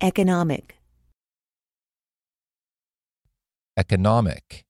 Economic. Economic.